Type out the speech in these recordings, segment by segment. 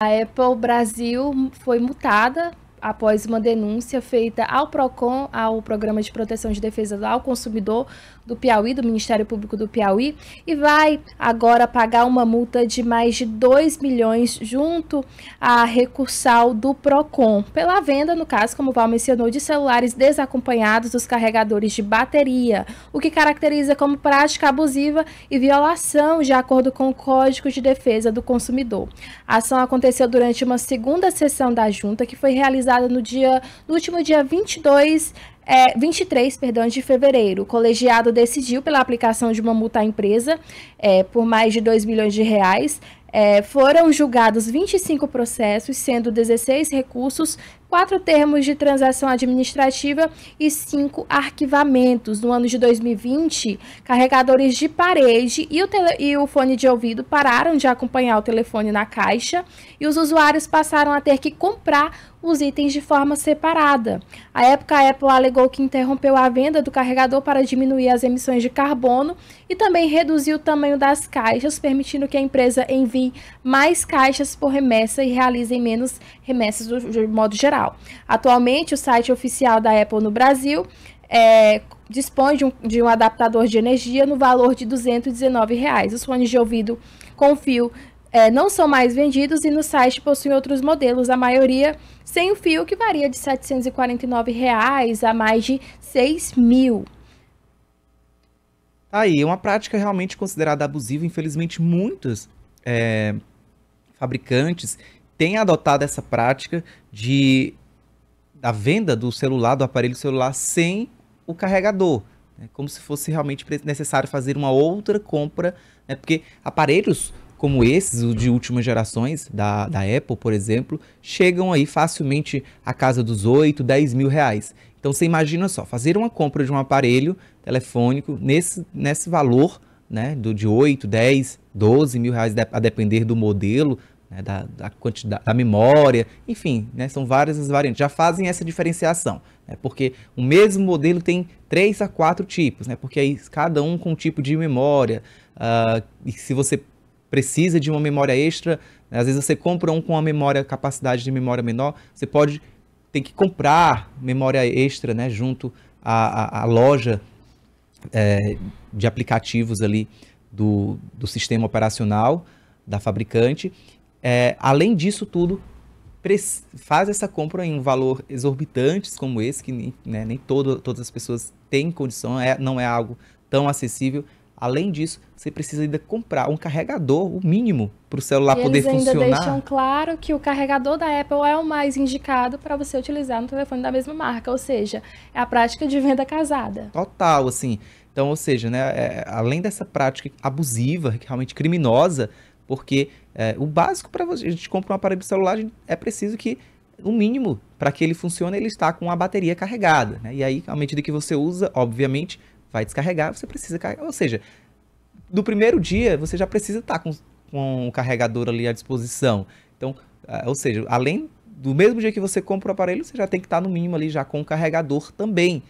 a Apple Brasil foi multada após uma denúncia feita ao PROCON, ao Programa de Proteção de Defesa ao Consumidor do Piauí, do Ministério Público do Piauí, e vai agora pagar uma multa de mais de 2 milhões junto à recursal do PROCON, pela venda, no caso, como o Paulo mencionou, de celulares desacompanhados dos carregadores de bateria, o que caracteriza como prática abusiva e violação de acordo com o Código de Defesa do Consumidor. A ação aconteceu durante uma segunda sessão da junta que foi realizada realizada no dia no último dia 22 é, 23 perdão, de fevereiro. O colegiado decidiu pela aplicação de uma multa à empresa é, por mais de 2 milhões de reais é, foram julgados 25 processos, sendo 16 recursos, 4 termos de transação administrativa e 5 arquivamentos. No ano de 2020, carregadores de parede e o, tele, e o fone de ouvido pararam de acompanhar o telefone na caixa e os usuários passaram a ter que comprar os itens de forma separada. A época, a Apple alegou que interrompeu a venda do carregador para diminuir as emissões de carbono e também reduziu o tamanho das caixas, permitindo que a empresa envie enviem mais caixas por remessa e realizem menos remessas do, de modo geral. Atualmente, o site oficial da Apple no Brasil é, dispõe de um, de um, adaptador de energia no valor de R$ 219,00. Reais. Os fones de ouvido com fio é, não são mais vendidos e no site possuem outros modelos, a maioria sem o fio, que varia de R$ 749,00 reais a mais de R$ 6.000. mil. Tá aí, é uma prática realmente considerada abusiva, infelizmente muitas é, fabricantes têm adotado essa prática de da venda do celular, do aparelho celular, sem o carregador. Né? Como se fosse realmente necessário fazer uma outra compra, né? porque aparelhos como esses, os de últimas gerações, da, da Apple, por exemplo, chegam aí facilmente à casa dos 8, 10 mil reais. Então você imagina só, fazer uma compra de um aparelho telefônico nesse, nesse valor né, do, de 8, 10, 12 mil reais a depender do modelo, né, da, da, quantidade, da memória, enfim, né, são várias as variantes. Já fazem essa diferenciação, né, porque o mesmo modelo tem três a quatro tipos, né, porque aí cada um com um tipo de memória, uh, e se você precisa de uma memória extra, né, às vezes você compra um com uma memória, capacidade de memória menor, você pode ter que comprar memória extra né, junto à, à, à loja é, de aplicativos ali do, do sistema operacional da fabricante. É, além disso tudo, faz essa compra em um valor exorbitantes como esse, que né, nem todo, todas as pessoas têm condição, é, não é algo tão acessível. Além disso, você precisa ainda comprar um carregador, o mínimo, para o celular e poder eles ainda funcionar. deixam claro que o carregador da Apple é o mais indicado para você utilizar no telefone da mesma marca, ou seja, é a prática de venda casada. Total, assim. Então, ou seja, né, é, além dessa prática abusiva, realmente criminosa, porque é, o básico para você, a gente compra um aparelho celular é preciso que o mínimo para que ele funcione, ele está com a bateria carregada. Né? E aí, à medida que você usa, obviamente, vai descarregar, você precisa carregar. Ou seja, do primeiro dia você já precisa estar tá com, com o carregador ali à disposição. Então, ah, ou seja, além do mesmo dia que você compra o aparelho, você já tem que estar tá, no mínimo ali já com o carregador também.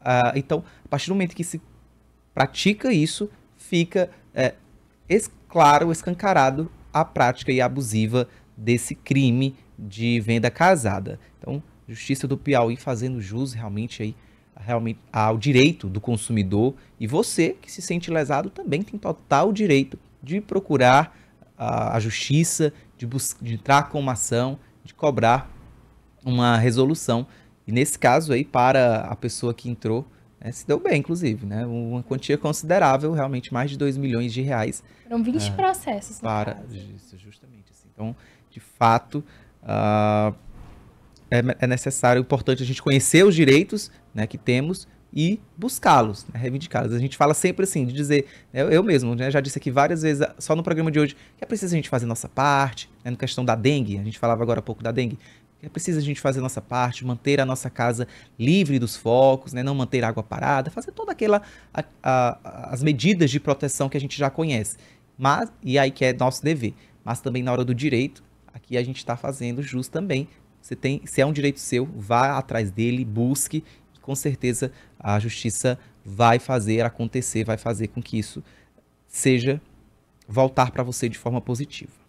Ah, então, a partir do momento que se pratica isso, fica é, es claro, escancarado a prática e abusiva desse crime de venda casada. Então, Justiça do Piauí fazendo jus realmente aí realmente ao direito do consumidor e você que se sente lesado também tem total direito de procurar a, a justiça, de, entrar com uma ação, de cobrar uma resolução. E nesse caso aí, para a pessoa que entrou, né, se deu bem, inclusive, né? Uma quantia considerável, realmente mais de 2 milhões de reais. Foram 20 uh, ah, processos, para Isso, justamente. Assim. Então, de fato, uh, é, é, necessário, importante a gente conhecer os direitos né, que temos e buscá-los, né, reivindicá-los. A gente fala sempre assim, de dizer, eu, né, eu mesmo né, já disse aqui várias vezes, só no programa de hoje, que é preciso a gente fazer nossa parte, né, na questão da dengue, a gente falava agora há pouco da dengue, que é preciso a gente fazer nossa parte, manter a nossa casa livre dos focos, né? não manter água parada, fazer toda aquela a, a, as medidas de proteção que a gente já conhece. Mas e aí que é nosso dever, mas também na hora do direito, aqui a gente está fazendo jus também você tem, se é um direito seu, vá atrás dele, busque, com certeza a justiça vai fazer acontecer, vai fazer com que isso seja voltar para você de forma positiva.